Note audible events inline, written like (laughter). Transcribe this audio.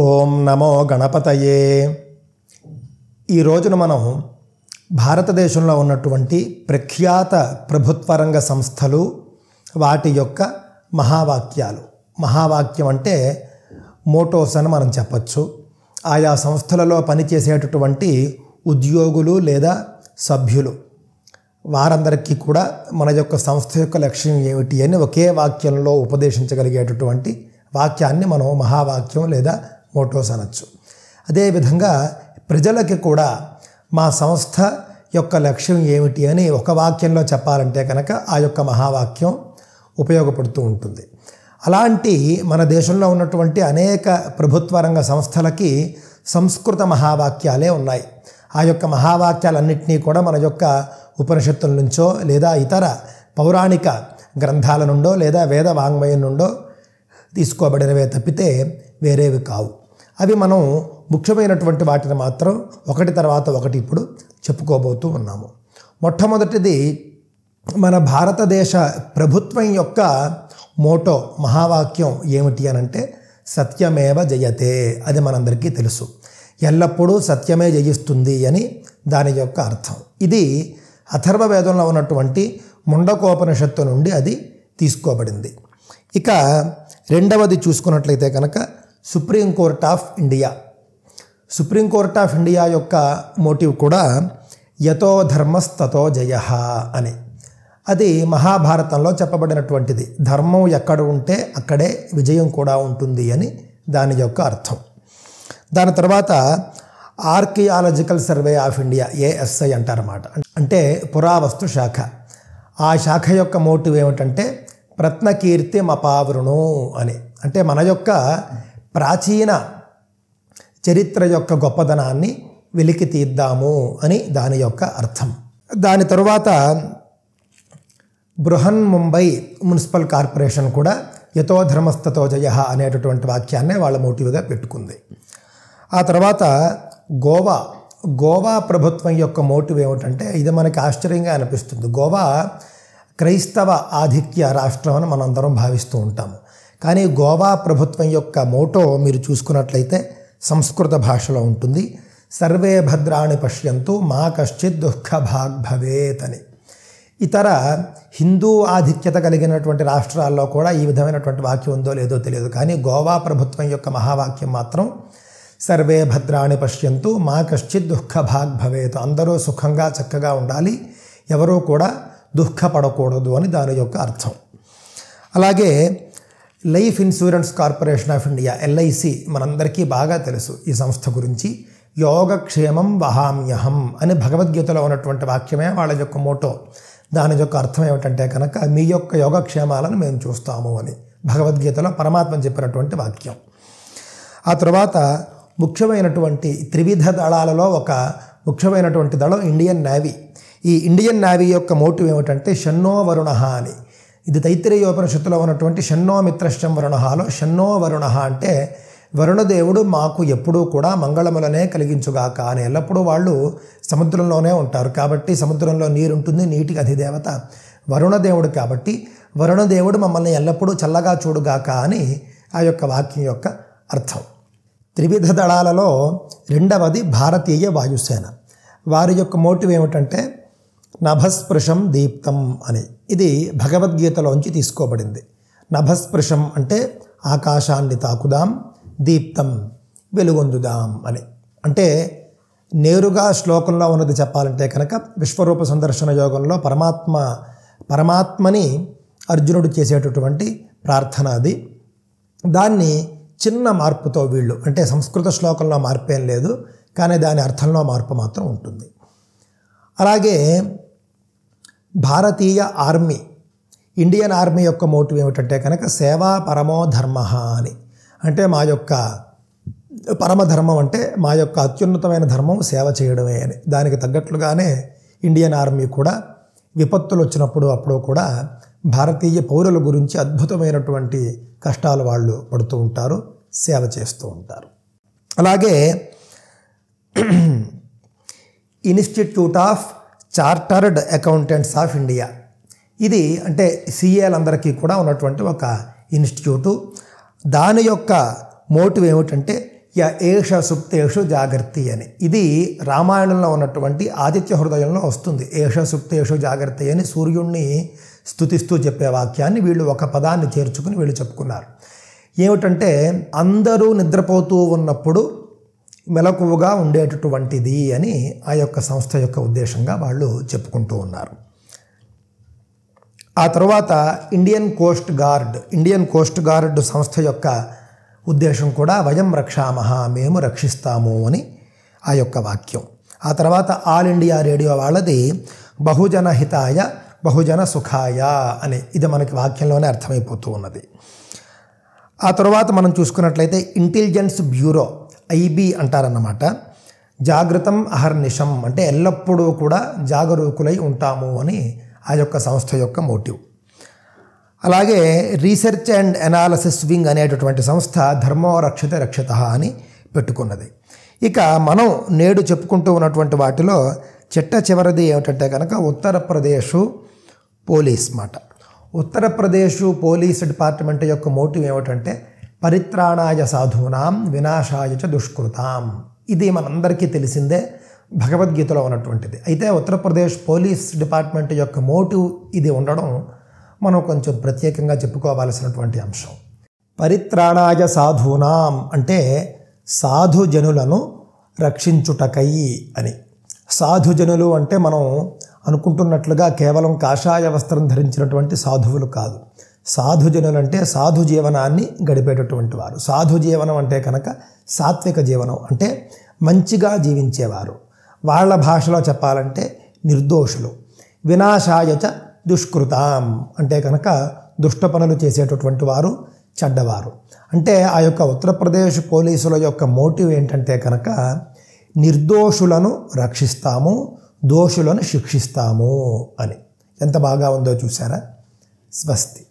ఓం నమో గణపతయే ఈ రోజున మనం భారతదేశంలో ఉన్నటువంటి ప్రఖ్యాత ప్రభుత్వ రంగ సంస్థలు వాటి యొక్క మహావాక్యాలు మహావాక్యం అంటే మోటోస్ అని మనం చెప్పచ్చు ఆయా సంస్థలలో పనిచేసేటటువంటి ఉద్యోగులు లేదా సభ్యులు వారందరికీ కూడా మన యొక్క సంస్థ యొక్క లక్ష్యం ఏమిటి అని ఒకే వాక్యంలో ఉపదేశించగలిగేటటువంటి వాక్యాన్ని మనం మహావాక్యం లేదా మోటోస్ అనొచ్చు అదేవిధంగా ప్రజలకి కూడా మా సంస్థ యొక్క లక్ష్యం ఏమిటి అని ఒక వాక్యంలో చెప్పాలంటే కనుక ఆ యొక్క మహావాక్యం ఉపయోగపడుతూ ఉంటుంది అలాంటి మన దేశంలో ఉన్నటువంటి అనేక ప్రభుత్వ రంగ సంస్థలకి సంస్కృత మహావాక్యాలే ఉన్నాయి ఆ యొక్క మహావాక్యాలన్నింటినీ కూడా మన యొక్క ఉపనిషత్తుల నుంచో లేదా ఇతర పౌరాణిక గ్రంథాల నుండో లేదా వేద వాంగ్మయం నుండో తీసుకోబడినవే తప్పితే వేరేవి కావు అవి మనం ముఖ్యమైనటువంటి వాటిని మాత్రం ఒకటి తర్వాత ఒకటి ఇప్పుడు చెప్పుకోబోతూ ఉన్నాము మొట్టమొదటిది మన భారతదేశ ప్రభుత్వం యొక్క మోటో మహావాక్యం ఏమిటి అని అంటే సత్యమేవ జయతే అది మనందరికీ తెలుసు ఎల్లప్పుడూ సత్యమే జయిస్తుంది అని దాని యొక్క అర్థం ఇది అథర్వ వేదంలో ఉన్నటువంటి ముండకోపనిషత్తు నుండి అది తీసుకోబడింది ఇక రెండవది చూసుకున్నట్లయితే కనుక supreme court of India supreme court of India యొక్క మోటివ్ కూడా యతో ధర్మస్తతో జయ అని అది మహాభారతంలో చెప్పబడినటువంటిది ధర్మం ఎక్కడ ఉంటే అక్కడే విజయం కూడా ఉంటుంది అని దాని యొక్క అర్థం దాని తర్వాత archaeological survey of India ASI అంటారన్నమాట అంటే పురావస్తు శాఖ ఆ శాఖ యొక్క మోటివ్ ఏమిటంటే ప్రత్నకీర్తి మపావృణు అని అంటే మన యొక్క ప్రాచీన చరిత్ర యొక్క గొప్పదనాన్ని వెలికి తీద్దాము అని దాని యొక్క అర్థం దాని తరువాత బృహన్ ముంబై మున్సిపల్ కార్పొరేషన్ కూడా యతో ధర్మస్థతో జయ అనేటటువంటి వాక్యాన్నే వాళ్ళ మోటివ్గా పెట్టుకుంది ఆ తర్వాత గోవా గోవా ప్రభుత్వం యొక్క మోటివ్ ఏమిటంటే ఇది మనకి ఆశ్చర్యంగా అనిపిస్తుంది గోవా క్రైస్తవ ఆధిక్య రాష్ట్రం అని మనందరం భావిస్తూ ఉంటాము కానీ గోవా ప్రభుత్వం యొక్క మోటో మీరు చూసుకున్నట్లయితే సంస్కృత భాషలో ఉంటుంది సర్వే భద్రాణి పశ్యంతు మా కశ్చిత్ దుఃఖ భాగ్ భవేత్ అని ఇతర హిందూ ఆధిక్యత కలిగినటువంటి రాష్ట్రాల్లో కూడా ఈ విధమైనటువంటి వాక్యం ఉందో లేదో తెలియదు కానీ గోవా ప్రభుత్వం యొక్క మహావాక్యం మాత్రం సర్వే భద్రాణి పశ్యంతు మా కశ్చిత్ దుఃఖ భాగ్ భవేత్ అందరూ సుఖంగా చక్కగా ఉండాలి ఎవరూ కూడా దుఃఖపడకూడదు అని దాని యొక్క అర్థం అలాగే life insurance corporation of India LIC మనందరికీ బాగా తెలుసు ఈ సంస్థ గురించి యోగక్షేమం వహామ్యహం అని భగవద్గీతలో ఉన్నటువంటి వాక్యమే వాళ్ళ యొక్క మోటో దాని యొక్క అర్థం ఏమిటంటే కనుక మీ యొక్క యోగక్షేమాలను మేము చూస్తాము అని భగవద్గీతలో పరమాత్మ చెప్పినటువంటి వాక్యం ఆ తర్వాత ముఖ్యమైనటువంటి త్రివిధ దళాలలో ఒక ముఖ్యమైనటువంటి దళం ఇండియన్ నేవీ ఈ ఇండియన్ నేవీ యొక్క మోటివ్ ఏమిటంటే షన్నో వరుణ అని ఇది ఉపనిషత్తులో ఉన్నటువంటి షన్నో మిత్రశ్చం వరుణహాలో షన్నో వరుణ అంటే వరుణదేవుడు మాకు ఎప్పుడూ కూడా మంగళములనే కలిగించుగాక అని ఎల్లప్పుడూ వాళ్ళు సముద్రంలోనే ఉంటారు కాబట్టి సముద్రంలో నీరుంటుంది నీటికి అధిదేవత వరుణదేవుడు కాబట్టి వరుణదేవుడు మమ్మల్ని ఎల్లప్పుడూ చల్లగా చూడుగాక అని ఆ యొక్క వాక్యం యొక్క అర్థం త్రివిధ దళాలలో రెండవది భారతీయ వాయుసేన వారి యొక్క మోటివ్ ఏమిటంటే నభస్పృశం దీప్తం అని ఇది భగవద్గీతలోంచి తీసుకోబడింది నభస్పృశం అంటే ఆకాశాన్ని తాకుదాం దీప్తం వెలుగొందుదాం అని అంటే నేరుగా శ్లోకంలో ఉన్నది చెప్పాలంటే కనుక విశ్వరూప సందర్శన యోగంలో పరమాత్మ పరమాత్మని అర్జునుడు చేసేటటువంటి ప్రార్థన అది దాన్ని చిన్న మార్పుతో వీళ్ళు అంటే సంస్కృత శ్లోకంలో మార్పేం లేదు కానీ దాని అర్థంలో మార్పు మాత్రం ఉంటుంది అలాగే భారతీయ ఆర్మీ ఇండియన్ ఆర్మీ యొక్క మోటివ్ ఏమిటంటే కనుక సేవా పరమో ధర్మ అని అంటే మా యొక్క పరమధర్మం అంటే మా యొక్క అత్యున్నతమైన ధర్మం సేవ చేయడమే అని దానికి తగ్గట్లుగానే ఇండియన్ ఆర్మీ కూడా విపత్తులు వచ్చినప్పుడు అప్పుడు కూడా భారతీయ పౌరుల గురించి అద్భుతమైనటువంటి కష్టాలు వాళ్ళు పడుతూ ఉంటారు సేవ చేస్తూ ఉంటారు అలాగే (clears throat) institute of chartered accountants of India ఇది అంటే సిఏలందరికీ కూడా ఉన్నటువంటి ఒక ఇన్స్టిట్యూటు దాని యొక్క మోటివ్ ఏమిటంటే య ఏష సుప్తేషు జాగర్తి అని ఇది రామాయణంలో ఉన్నటువంటి ఆదిత్య హృదయంలో వస్తుంది ఏష సుప్తేషు జాగర్తి అని సూర్యుణ్ణి స్థుతిస్తూ చెప్పే వాక్యాన్ని వీళ్ళు ఒక పదాన్ని చేర్చుకుని వీళ్ళు చెప్పుకున్నారు ఏమిటంటే అందరూ నిద్రపోతూ ఉన్నప్పుడు మెలకువగా ఉండేటటువంటిది అని ఆ యొక్క సంస్థ యొక్క ఉద్దేశంగా వాళ్ళు చెప్పుకుంటూ ఉన్నారు ఆ తర్వాత Indian coast guard Indian coast guard సంస్థ యొక్క ఉద్దేశం కూడా వయం రక్షామహ మేము రక్షిస్తాము అని ఆ యొక్క వాక్యం ఆ తర్వాత ఆల్ ఇండియా రేడియో వాళ్ళది బహుజన హితాయ బహుజన సుఖాయ అని ఇది మనకి వాక్యంలోనే అర్థమైపోతూ ఉన్నది ఆ తర్వాత మనం చూసుకున్నట్లయితే ఇంటెలిజెన్స్ బ్యూరో ఐబి అంటారన్నమాట జాగృతం అహర్నిషం అంటే ఎల్లప్పుడూ కూడా జాగరూకులై ఉంటాము అని ఆ యొక్క సంస్థ యొక్క మోటివ్ అలాగే రీసెర్చ్ అండ్ అనాలసిస్ వింగ్ అనేటటువంటి సంస్థ ధర్మో రక్షిత రక్షిత అని పెట్టుకున్నది ఇక మనం నేడు చెప్పుకుంటూ ఉన్నటువంటి వాటిలో చెట్ట చివరిది ఏమిటంటే కనుక ఉత్తరప్రదేశ్ పోలీస్ మాట ఉత్తరప్రదేశ్ పోలీస్ డిపార్ట్మెంట్ యొక్క మోటివ్ ఏమిటంటే పరిత్రాణాయ సాధూనాం వినాశాయ చ దుష్కృతాం ఇది మనందరికీ తెలిసిందే భగవద్గీతలో ఉన్నటువంటిది అయితే ఉత్తరప్రదేశ్ పోలీస్ డిపార్ట్మెంట్ యొక్క మోటివ్ ఇది ఉండడం మనం కొంచెం ప్రత్యేకంగా చెప్పుకోవాల్సినటువంటి అంశం పరిత్రాణాయ సాధూనాం అంటే సాధుజనులను రక్షించుటకై అని సాధుజనులు అంటే మనం అనుకుంటున్నట్లుగా కేవలం కాషాయ వస్త్రం ధరించినటువంటి సాధువులు కాదు సాధుజనులు అంటే సాధు జీవనాన్ని గడిపేటటువంటి వారు సాధు జీవనం అంటే కనుక సాత్విక జీవనం అంటే మంచిగా జీవించేవారు వాళ్ళ భాషలో చెప్పాలంటే నిర్దోషులు వినాశాయచ దుష్కృతాం అంటే కనుక దుష్ట పనులు చేసేటటువంటి వారు చెడ్డవారు అంటే ఆ యొక్క ఉత్తరప్రదేశ్ పోలీసుల యొక్క మోటివ్ ఏంటంటే కనుక నిర్దోషులను రక్షిస్తాము దోషులను శిక్షిస్తాము అని ఎంత బాగా ఉందో చూసారా స్వస్తి